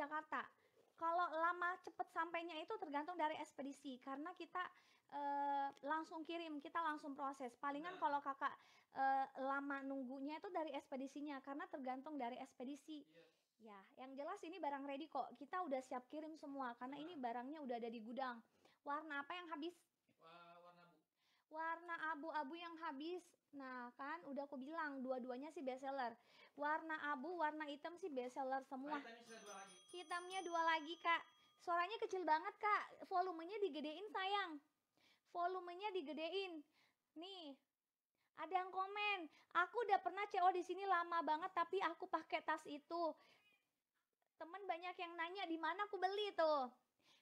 Jakarta. Kalau lama cepat sampainya itu tergantung dari ekspedisi karena kita e, langsung kirim, kita langsung proses. Palingan nah. kalau kakak e, lama nunggunya itu dari ekspedisinya karena tergantung dari ekspedisi. Yes. Iya. Ya, yang jelas ini barang ready kok. Kita udah siap kirim semua karena ini barangnya udah ada di gudang. Warna apa yang habis? Warna abu-abu yang habis. Nah, kan udah aku bilang dua-duanya sih best seller. Warna abu, warna hitam sih best seller semua. Lagi. Hitamnya dua lagi, Kak. Suaranya kecil banget, Kak. Volumenya digedein, sayang. Volumenya digedein. Nih, ada yang komen, aku udah pernah CO di sini lama banget tapi aku pakai tas itu. Temen banyak yang nanya di mana aku beli tuh.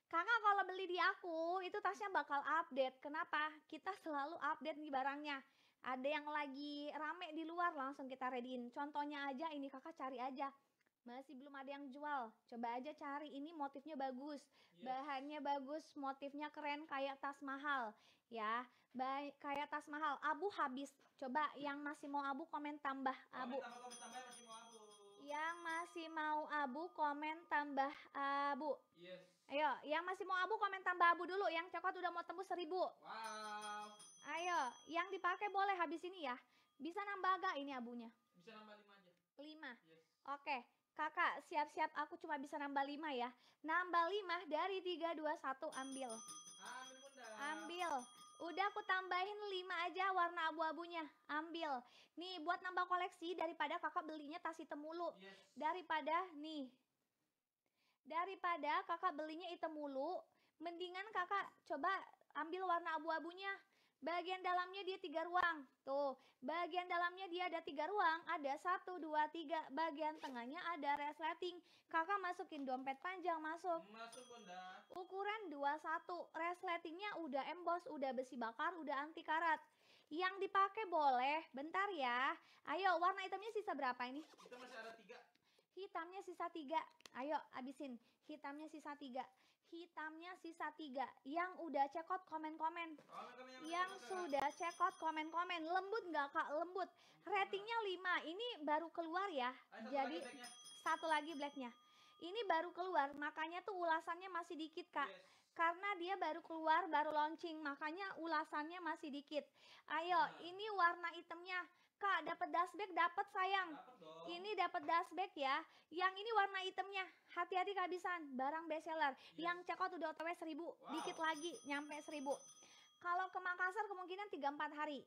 Kakak kalau beli di aku itu tasnya bakal update. Kenapa? Kita selalu update nih barangnya. Ada yang lagi rame di luar langsung kita readyin. Contohnya aja ini kakak cari aja masih belum ada yang jual. Coba aja cari ini motifnya bagus, iya. bahannya bagus, motifnya keren kayak tas mahal ya. Baik kayak tas mahal. Abu habis. Coba yang masih mau abu komen tambah abu. yang masih mau abu. komen tambah abu. Ayo, yang masih mau abu komen tambah abu dulu. Yang coklat udah mau tembus seribu. Ayo, yang dipakai boleh habis ini ya. Bisa nambah gak ini abunya. Bisa nambah lima aja. Lima. Oke. Kakak, siap-siap aku cuma bisa nambah 5 ya. Nambah 5 dari 3, 2, 1, ambil. Ambil, Udah aku tambahin 5 aja warna abu-abunya. Ambil. Nih, buat nambah koleksi daripada kakak belinya tas hitam mulu. Daripada, nih. Daripada kakak belinya hitam mulu, mendingan kakak coba ambil warna abu-abunya. Bagian dalamnya dia tiga ruang. Tuh, bagian dalamnya dia ada tiga ruang. Ada satu, dua, tiga. Bagian tengahnya ada resleting. Kakak masukin dompet panjang, masuk. Masuk, Bunda. Ukuran 21. Resletingnya udah emboss, udah besi bakar, udah anti karat. Yang dipakai boleh. Bentar ya. Ayo, warna hitamnya sisa berapa ini? Kita masih ada tiga. Hitamnya sisa tiga. Ayo, abisin. Hitamnya sisa tiga hitamnya sisa tiga. Yang udah cekot komen-komen. Yang sudah cekot komen-komen. Lembut nggak kak? Lembut. Ratingnya lima Ini baru keluar ya. Jadi satu lagi blacknya. Ini baru keluar, makanya tuh ulasannya masih dikit kak. Karena dia baru keluar, baru launching, makanya ulasannya masih dikit. Ayo, nah. ini warna itemnya Kak, dapat dasbek dapat sayang. Dapet Ini dapat dasbek ya. Yang ini warna itemnya. Hati-hati kehabisan. Barang bestseller. Yes. Iya. Yang cekot udah otw 1000, wow. dikit lagi nyampe 1000. Kalau ke Makassar kemungkinan 3-4 hari.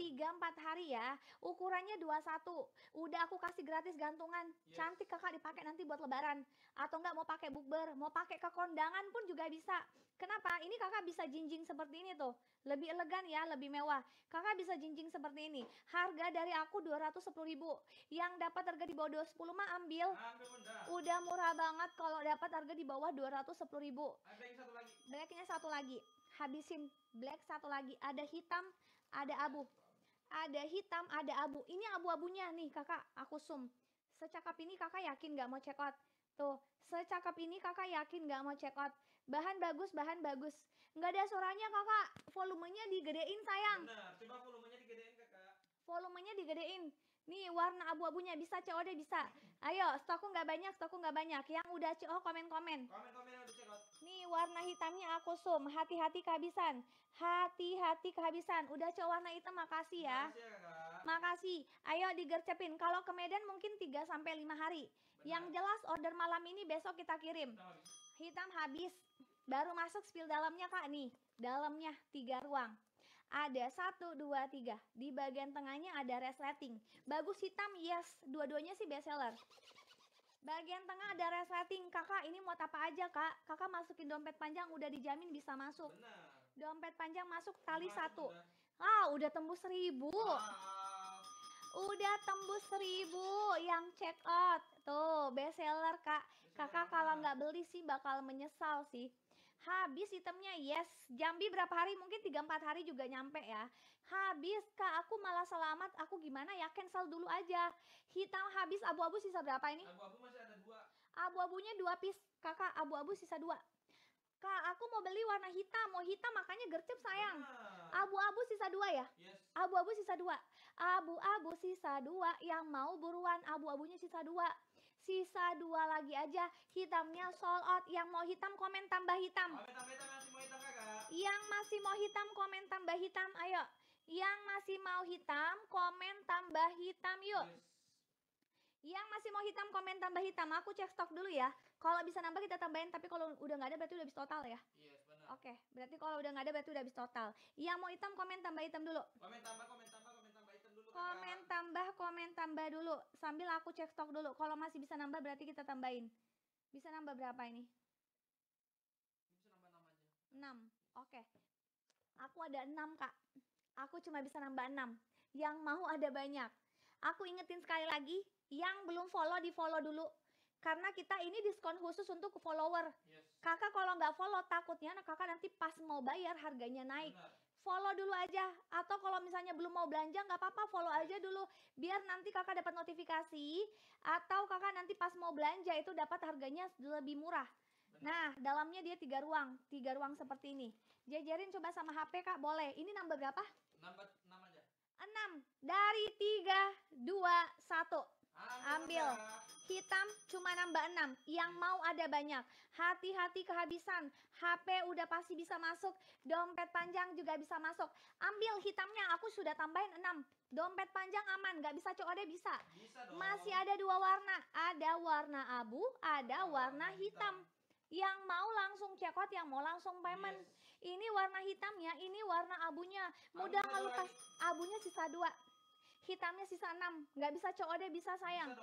Benar. 3-4 hari ya. Ukurannya 21. Udah aku kasih gratis gantungan. Yes. Cantik kakak dipakai nanti buat lebaran. Atau enggak mau pakai bukber, mau pakai ke kondangan pun juga bisa. Kenapa? Ini kakak bisa jinjing seperti ini tuh. Lebih elegan ya, lebih mewah. Kakak bisa jinjing seperti ini. Harga dari aku 210.000. Yang dapat harga di bawah 210 mah ambil. ambil Udah murah banget kalau dapat harga di bawah 210.000. ribu. Blacknya satu lagi. Blacknya satu lagi. Habisin. Black satu lagi. Ada hitam, ada abu. Ada hitam, ada abu. Ini abu-abunya nih kakak, aku sum. Secakap ini kakak yakin gak mau check out? Tuh, secakap ini kakak yakin gak mau check out. Bahan bagus, bahan bagus. Nggak ada suaranya kakak. Volumenya digedein sayang. Benar, coba volumenya digedein kakak. Volumenya digedein. Nih warna abu-abunya bisa COD deh bisa. Ayo, stokku nggak banyak, stokku nggak banyak. Yang udah CO oh, komen-komen. Komen-komen udah Nih warna hitamnya aku sum. Hati-hati kehabisan. Hati-hati kehabisan. Udah CO warna hitam, makasih ya. Makasih ya Makasih. Ayo digercepin. Kalau ke Medan mungkin 3 sampai 5 hari. Yang jelas order malam ini besok kita kirim. Hitam habis. Baru masuk spill dalamnya kak nih. Dalamnya tiga ruang. Ada satu, dua, tiga. Di bagian tengahnya ada resleting. Bagus hitam, yes. Dua-duanya sih best seller. Bagian tengah ada resleting. Kakak ini mau apa aja kak? Kakak masukin dompet panjang udah dijamin bisa masuk. Dompet panjang masuk tali satu. Ah udah tembus seribu. Udah tembus seribu yang check out. Tuh, best seller, Kak. Kakak kalau nggak beli sih bakal menyesal sih. Habis itemnya yes. Jambi berapa hari? Mungkin 3-4 hari juga nyampe ya. Habis kak aku malah selamat. Aku gimana ya cancel dulu aja. Hitam habis abu-abu sisa berapa ini? Abu-abu masih ada dua. Abu-abunya dua piece. Kakak abu-abu sisa dua. Kak, aku mau beli warna hitam. Mau hitam makanya gercep sayang. Abu-abu sisa dua ya? Abu-abu sisa dua. Abu-abu sisa dua. Yang mau buruan abu-abunya sisa dua sisa dua lagi aja. Hitamnya sold out. Yang mau hitam komen tambah hitam. Yang masih mau hitam komen tambah hitam. Ayo. Yang masih mau hitam komen tambah hitam yuk. Yang masih mau hitam komen tambah hitam. Aku cek stok dulu ya. Kalau bisa nambah kita tambahin, tapi kalau udah nggak ada berarti udah habis total ya. Oke, okay. berarti kalau udah nggak ada berarti udah habis total. Yang mau hitam komen tambah hitam dulu. Komen tambah, komen tambah. Komen tambah, komen tambah dulu. Sambil aku cek stok dulu. Kalau masih bisa nambah berarti kita tambahin. Bisa nambah berapa ini? Bisa nambah 6 aja. Oke. Okay. Aku ada 6, Kak. Aku cuma bisa nambah 6. Yang mau ada banyak. Aku ingetin sekali lagi, yang belum follow di follow dulu karena kita ini diskon khusus untuk follower. Kakak kalau nggak follow takutnya kakak nanti pas mau bayar harganya naik. Benar follow dulu aja atau kalau misalnya belum mau belanja nggak apa-apa follow aja dulu biar nanti kakak dapat notifikasi atau kakak nanti pas mau belanja itu dapat harganya lebih murah. Nah, dalamnya dia tiga ruang, tiga ruang seperti ini. Jajarin coba sama HP kak, boleh. Ini nambah berapa? Nambah enam aja. Enam dari tiga, dua, satu. Ambil. Ambil. Hitam cuma nambah enam yang mau ada banyak. Hati-hati kehabisan, HP udah pasti bisa masuk, dompet panjang juga bisa masuk. Ambil hitamnya, aku sudah tambahin enam Dompet panjang aman, gak bisa COD bisa. bisa Masih ada dua warna, ada warna abu, ada warna hitam. Yang mau langsung cekot, yang mau langsung payment. Yes. Ini warna hitamnya, ini warna abunya. Mudah ngelupas, abunya sisa dua hitamnya sisa 6. Nggak bisa COD bisa sayang.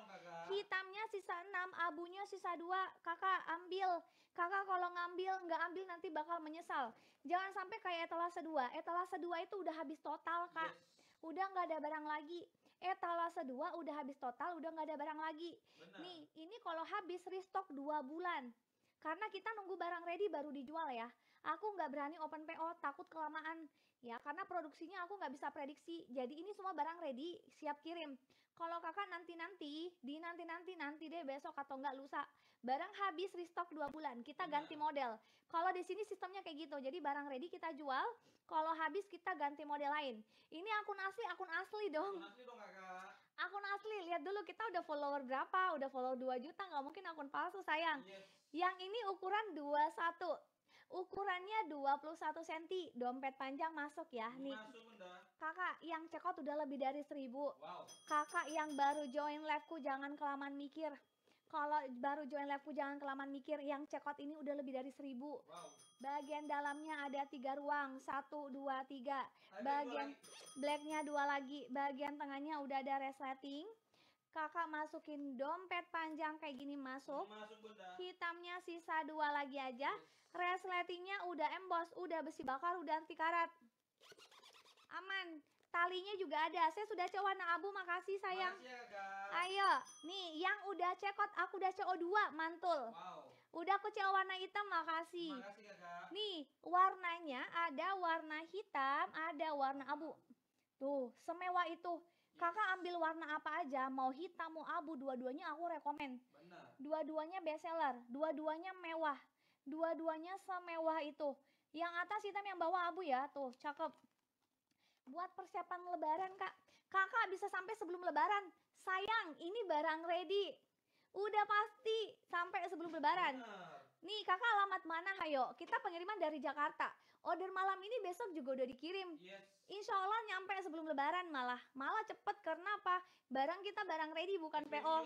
Hitamnya sisa 6, abunya sisa 2. Kakak ambil. Kakak kalau ngambil, nggak ambil nanti bakal menyesal. Jangan sampai kayak etalase 2. Etalase 2 itu udah habis total, Kak. Udah nggak ada barang lagi. Etalase 2 udah habis total, udah nggak ada barang lagi. Nih, ini kalau habis restock 2 bulan. Karena kita nunggu barang ready baru dijual ya. Aku nggak berani open PO, takut kelamaan. Ya, karena produksinya aku nggak bisa prediksi. Jadi ini semua barang ready, siap kirim. Kalau kakak nanti-nanti, di nanti-nanti, nanti deh besok atau nggak lusa. Barang habis restock dua bulan, kita iya. ganti model. Kalau di sini sistemnya kayak gitu, jadi barang ready kita jual, kalau habis kita ganti model lain. Ini akun asli, akun asli dong. Akun asli dong kakak. Akun asli, lihat dulu kita udah follower berapa, udah follow 2 juta, nggak mungkin akun palsu sayang. Yes. Yang ini ukuran 21 Ukurannya 21 cm, dompet panjang masuk ya nih. Kakak yang cekot udah lebih dari 1000. Kakak yang baru join liveku jangan kelamaan mikir. Kalau baru join liveku jangan kelamaan mikir, yang cekot ini udah lebih dari 1000. Bagian dalamnya ada tiga ruang, satu, dua, tiga. Bagian blacknya dua lagi, bagian tengahnya udah ada resleting Kakak masukin dompet panjang kayak gini masuk. Masuk Hitamnya sisa dua lagi aja. Resletingnya udah emboss, udah besi bakar, udah anti karat. Aman. Talinya juga ada. Saya sudah cek warna abu, makasih sayang. Ya, Ayo, nih yang udah cekot, aku udah CO 2, mantul. Wow. Udah aku cek warna hitam, makasih. Makasih ya, Nih, warnanya ada warna hitam, ada warna abu. Tuh, semewa itu. Kakak ambil warna apa aja, mau hitam mau abu, dua-duanya aku rekomen. Dua-duanya bestseller, dua-duanya mewah, dua-duanya semewah itu. Yang atas hitam, yang bawah abu ya, tuh cakep. Buat persiapan lebaran kak, kakak bisa sampai sebelum lebaran. Sayang, ini barang ready. Udah pasti sampai sebelum lebaran. Nih kakak alamat mana ayo? Kita pengiriman dari Jakarta. Order malam ini besok juga udah dikirim. Yes. Insya Allah nyampe sebelum lebaran malah. Malah cepet karena apa? Barang kita barang ready bukan PO.